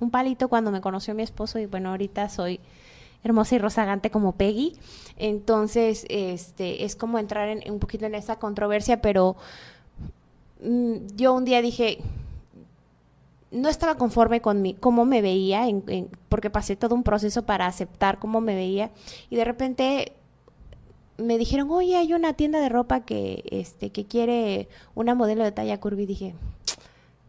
un palito cuando me conoció mi esposo y bueno, ahorita soy hermosa y rozagante como Peggy. Entonces, este, es como entrar en, un poquito en esa controversia, pero mm, yo un día dije, no estaba conforme con cómo me veía, porque pasé todo un proceso para aceptar cómo me veía, y de repente me dijeron, oye, hay una tienda de ropa que, este, que quiere una modelo de talla curva, y dije,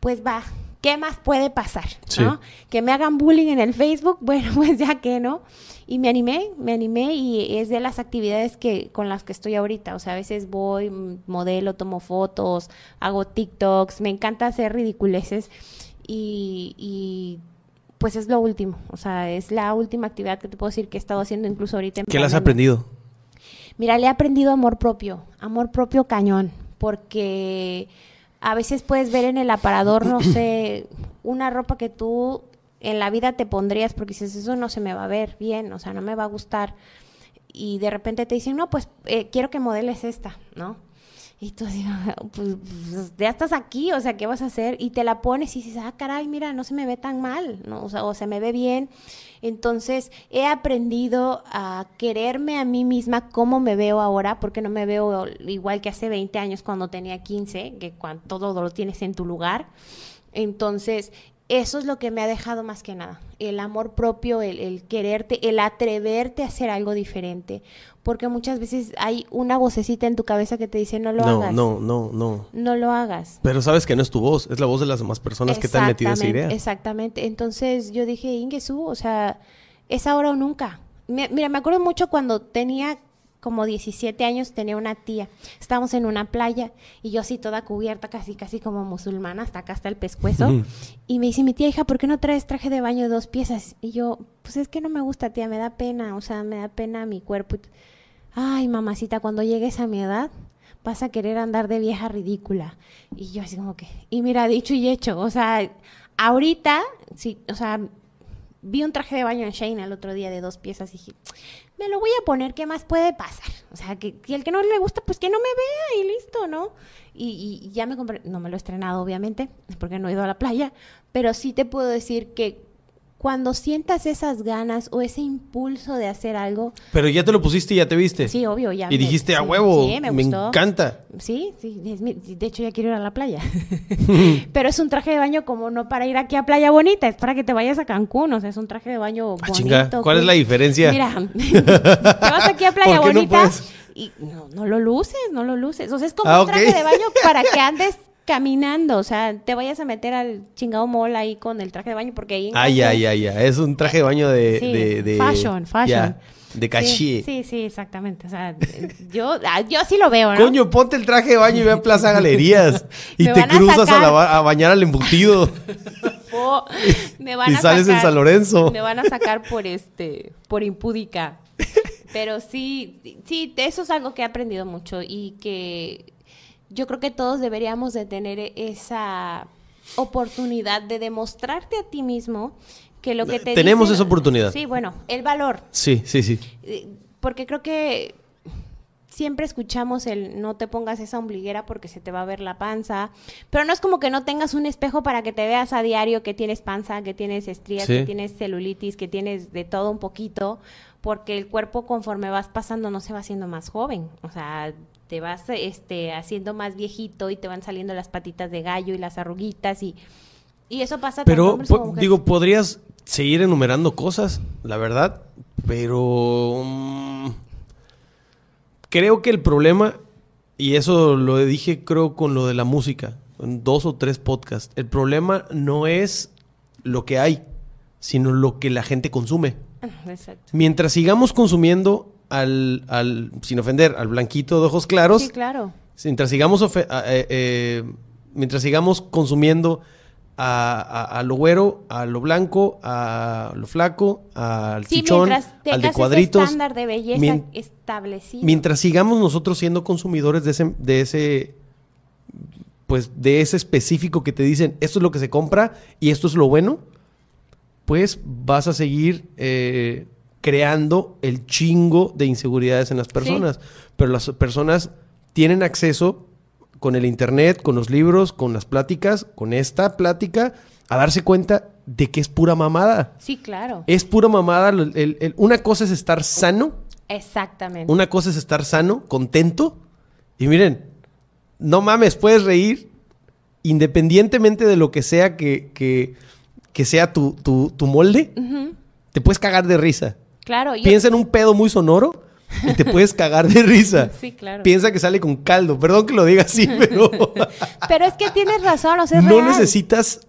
pues va, ¿qué más puede pasar? ¿no? Que me hagan bullying en el Facebook, bueno, pues ya que no. Y me animé, me animé y es de las actividades que con las que estoy ahorita. O sea, a veces voy, modelo, tomo fotos, hago TikToks, me encanta hacer ridiculeces y, pues es lo último. O sea, es la última actividad que te puedo decir que he estado haciendo incluso ahorita. En ¿Qué has aprendido? Mira, le he aprendido amor propio, amor propio cañón, porque a veces puedes ver en el aparador, no sé, una ropa que tú en la vida te pondrías porque dices, eso no se me va a ver bien, o sea, no me va a gustar. Y de repente te dicen, no, pues eh, quiero que modeles esta, ¿no? Y tú pues, pues, ya estás aquí, o sea, ¿qué vas a hacer? Y te la pones y dices, ah, caray, mira, no se me ve tan mal, ¿no? o, sea, o se me ve bien. Entonces, he aprendido a quererme a mí misma como me veo ahora, porque no me veo igual que hace 20 años cuando tenía 15, que cuando todo lo tienes en tu lugar. Entonces, eso es lo que me ha dejado más que nada, el amor propio, el, quererte, el atreverte a hacer algo diferente, porque muchas veces hay una vocecita en tu cabeza que te dice no lo hagas. No, no, no. No lo hagas. Pero sabes que no es tu voz, es la voz de las demás personas que te han metido esa idea. Exactamente, entonces yo dije, Ingesu, o sea, es ahora o nunca. mira, me acuerdo mucho cuando tenía como 17 años tenía una tía. Estábamos en una playa y yo así toda cubierta, casi casi como musulmana, hasta acá hasta el pescuezo. Y me dice mi tía, hija, ¿por qué no traes traje de baño de dos piezas? Y yo, pues es que no me gusta, tía, me da pena, o sea, me da pena mi cuerpo. Ay, mamacita, cuando llegues a mi edad vas a querer andar de vieja ridícula. Y yo así como que, y mira, dicho y hecho, o sea, ahorita, sí, o sea, vi un traje de baño en Shane el otro día de dos piezas y dije, me lo voy a poner, ¿qué más puede pasar? O sea, que, el que no le gusta, pues que no me vea y listo, ¿no? Y, y, ya me compré, no me lo he estrenado obviamente, porque no he ido a la playa, pero sí te puedo decir que cuando sientas esas ganas o ese impulso de hacer algo. Pero ya te lo pusiste y ya te viste. Sí, obvio, ya. Y dijiste, a huevo, me, encanta. Sí, sí, de hecho ya quiero ir a la playa. Pero es un traje de baño como no para ir aquí a Playa Bonita, es para que te vayas a Cancún, o sea, es un traje de baño ah, bonito. ¿Cuál es la diferencia? Mira, te vas aquí a Playa Bonita y no, lo luces, no lo luces. O sea, es como ah, un traje de baño para que andes caminando, o sea, te vayas a meter al chingado mall ahí con el traje de baño porque ahí... Ay, ay, ay, Es un traje de baño de... de, fashion, fashion. de caché. Sí, sí, exactamente. O sea, yo, así ah, lo veo, ¿no? Coño, ponte el traje de baño y ve a Plaza Galerías y te cruzas a, bañar al embutido. me van y sales en San Lorenzo. Me van a sacar por este, por impúdica. Pero sí, sí, eso es algo que he aprendido mucho y que yo creo que todos deberíamos de tener esa oportunidad de demostrarte a ti mismo que lo que te tenemos esa oportunidad. Sí, bueno, el valor. Sí, sí, sí. Eh, porque creo que siempre escuchamos el no te pongas esa ombliguera porque se te va a ver la panza, pero no es como que no tengas un espejo para que te veas a diario que tienes panza, que tienes estrías, que tienes celulitis, que tienes de todo un poquito, porque el cuerpo conforme vas pasando no se va haciendo más joven, o sea, te vas este, haciendo más viejito y te van saliendo las patitas de gallo y las arruguitas y, eso pasa pero, tanto hombres digo, podrías seguir enumerando cosas, la verdad, pero mm, creo que el problema, y eso lo dije creo con lo de la música, en dos o tres podcasts, el problema no es lo que hay, sino lo que la gente consume. Ah, exacto. Mientras sigamos consumiendo al, sin ofender, al blanquito de ojos claros. Sí, claro. Mientras sigamos, eh, eh, mientras sigamos consumiendo a, lo güero, a lo blanco, a lo flaco, al chichón, al de cuadritos. estándar de belleza establecido. Mientras sigamos nosotros siendo consumidores de ese, de ese, pues de ese específico que te dicen esto es lo que se compra y esto es lo bueno, pues vas a seguir eh, creando el chingo de inseguridades en las personas. Pero las personas tienen acceso con el internet, con los libros, con las pláticas, con esta plática, a darse cuenta de que es pura mamada. Sí, claro. Es pura mamada. una cosa es estar sano. Exactamente. Una cosa es estar sano, contento. Y miren, no mames, puedes reír independientemente de lo que sea que, que, sea tu, molde. Te puedes cagar de risa. Claro. Piensa en un pedo muy sonoro y te puedes cagar de risa. Sí, claro. Piensa que sale con caldo. Perdón que lo diga así, pero. pero es que tienes razón, No necesitas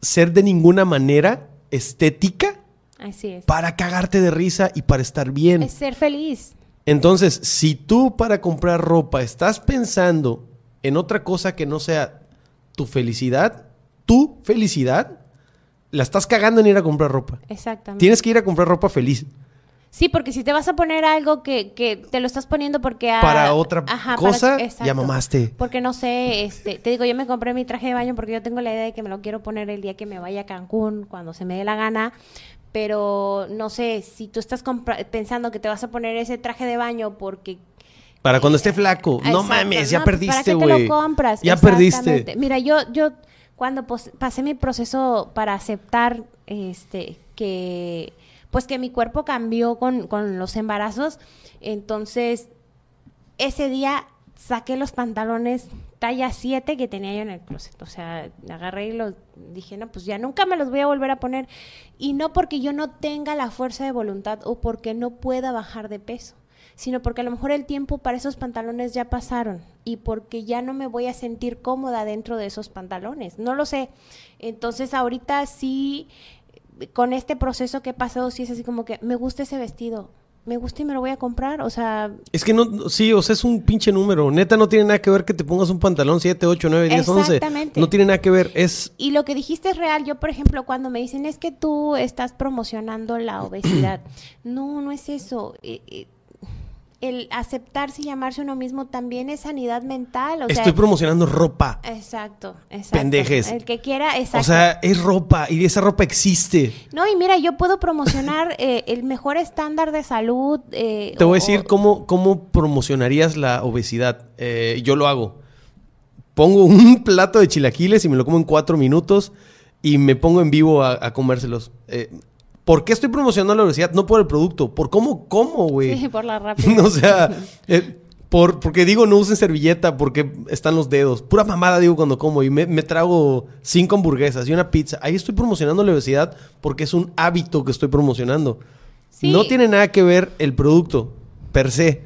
ser de ninguna manera estética así es. para cagarte de risa y para estar bien. Es ser feliz. Entonces, si tú para comprar ropa estás pensando en otra cosa que no sea tu felicidad, tu felicidad, la estás cagando en ir a comprar ropa. Exactamente. Tienes que ir a comprar ropa feliz. Sí, porque si te vas a poner algo que, te lo estás poniendo porque... para otra cosa, ya mamaste. Porque no sé, este, te digo, yo me compré mi traje de baño porque yo tengo la idea de que me lo quiero poner el día que me vaya a Cancún, cuando se me dé la gana. Pero no sé, si tú estás pensando que te vas a poner ese traje de baño porque para cuando esté eh, flaco. No mames, ya pues, perdiste, güey. Ya perdiste. Mira, yo, yo cuando pues, pasé mi proceso para aceptar este, que, pues que mi cuerpo cambió con, los embarazos, entonces ese día saqué los pantalones talla 7 que tenía yo en el closet. O sea, agarré y dije, no, pues ya nunca me los voy a volver a poner. Y no porque yo no tenga la fuerza de voluntad o porque no pueda bajar de peso sino porque a lo mejor el tiempo para esos pantalones ya pasaron y porque ya no me voy a sentir cómoda dentro de esos pantalones. No lo sé. Entonces ahorita sí, con este proceso que he pasado, sí es así como que me gusta ese vestido, me gusta y me lo voy a comprar, o sea... Es que no, sí, o sea, es un pinche número. Neta, no tiene nada que ver que te pongas un pantalón 7, 8, 9, 10, 11. Exactamente. No tiene nada que ver, es... Y lo que dijiste es real. Yo, por ejemplo, cuando me dicen, es que tú estás promocionando la obesidad. no, no es eso. Eh, eh, el aceptarse y llamarse uno mismo también es sanidad mental. Estoy promocionando ropa. Exacto, exacto. Pendejes. El que quiera, exacto. O sea, es ropa y esa ropa existe. No, y mira, yo puedo promocionar eh, el mejor estándar de salud. Eh, Te voy a decir cómo, cómo promocionarías la obesidad. Eh, yo lo hago. Pongo un plato de chilaquiles y me lo como en cuatro minutos y me pongo en vivo a, a comérselos. ¿Por qué estoy promocionando la obesidad? No por el producto, por cómo como, güey. Sí, por la rapidez. o sea, eh, por, porque digo no usen servilleta porque están los dedos. Pura mamada digo cuando como y me, me, trago cinco hamburguesas y una pizza. Ahí estoy promocionando la obesidad porque es un hábito que estoy promocionando. No tiene nada que ver el producto per se.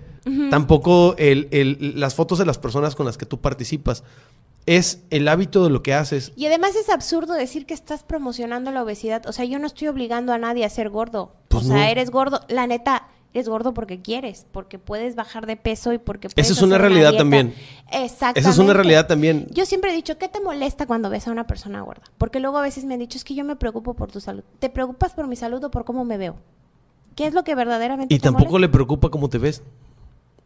Tampoco el, las fotos de las personas con las que tú participas es el hábito de lo que haces. Y además es absurdo decir que estás promocionando la obesidad. O sea, yo no estoy obligando a nadie a ser gordo. Pues o sea, eres gordo. La neta, eres gordo porque quieres, porque puedes bajar de peso y porque puedes. Esa es una realidad también. Exacto. Esa es una realidad también. Yo siempre he dicho, ¿qué te molesta cuando ves a una persona gorda? Porque luego a veces me han dicho, es que yo me preocupo por tu salud. ¿Te preocupas por mi salud o por cómo me veo? ¿Qué es lo que verdaderamente Y tampoco le preocupa cómo te ves.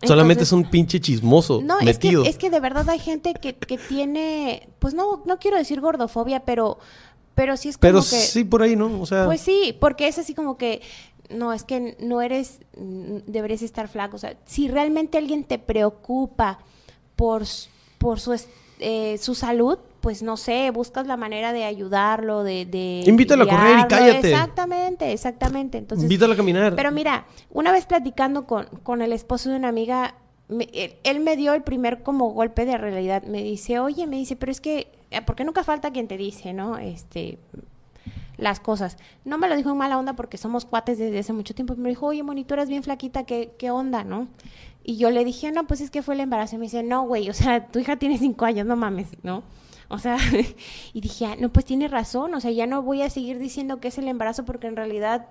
Solamente es un pinche chismoso no, metido. Es que, de verdad hay gente que, tiene, pues no, no quiero decir gordofobia, pero, pero sí es como pero que... sí por ahí, ¿no? O sea... Pues sí, porque es así como que, no, es que no eres, mm, deberías estar flaco. O sea, si realmente alguien te preocupa por, por su, eh, su salud, pues no sé, buscas la manera de ayudarlo, de... de Invítalo a correr y cállate. Exactamente, exactamente. Entonces, Invítalo a caminar. Pero mira, una vez platicando con, con el esposo de una amiga, él, me dio el primer como golpe de realidad. Me dice, oye, me dice, pero es que, eh, porque nunca falta quien te dice, ¿no? Este las cosas. No me lo dijo en mala onda porque somos cuates desde hace mucho tiempo. Me dijo, oye, monitoras bien flaquita, ¿qué, qué onda, no? Y yo le dije, no, pues es que fue el embarazo. Y me dice, no, güey, o sea, tu hija tiene cinco años, no mames, ¿no? O sea, y dije, ah, no, pues tiene razón, o sea, ya no voy a seguir diciendo que es el embarazo porque en realidad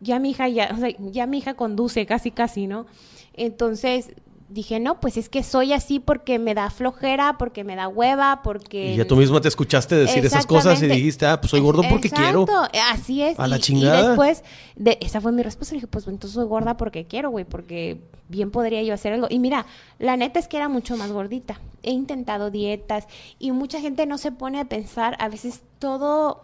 ya mi hija, ya, o sea, ya mi hija conduce casi, casi, ¿no? Entonces, dije, no, pues es que soy así porque me da flojera, porque me da hueva, porque... Y ya tú misma te escuchaste decir esas cosas y dijiste, ah, pues soy gordo porque Exacto. quiero. así es. A la chingada. Y después, de, esa fue mi respuesta, dije, pues entonces soy gorda porque quiero, güey, porque bien podría yo hacer algo. Y mira, la neta es que era mucho más gordita. He intentado dietas y mucha gente no se pone a pensar, a veces todo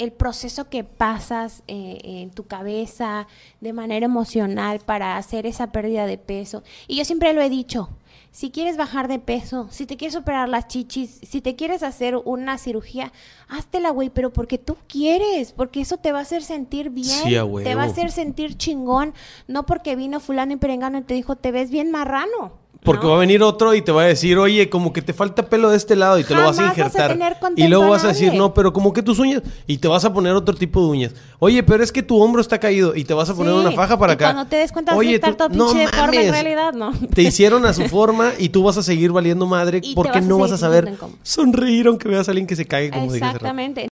el proceso que pasas eh, en tu cabeza de manera emocional para hacer esa pérdida de peso. Y yo siempre lo he dicho, si quieres bajar de peso, si te quieres operar las chichis, si te quieres hacer una cirugía, háztela, güey, pero porque tú quieres, porque eso te va a hacer sentir bien, te va a hacer sentir chingón, no porque vino fulano y perengano y te dijo, te ves bien marrano. Porque va a venir otro y te va a decir, oye, como que te falta pelo de este lado y te lo vas a injertar. y luego vas a, decir, no, pero como que tus uñas. Y te vas a poner otro tipo de uñas. Oye, pero es que tu hombro está caído y te vas a poner una faja para y acá. Cuando te des cuenta, oye, todo no forma en realidad, ¿no? Te hicieron a su forma y tú vas a seguir valiendo madre porque no vas a saber sonreír aunque veas a alguien que se cae como Exactamente.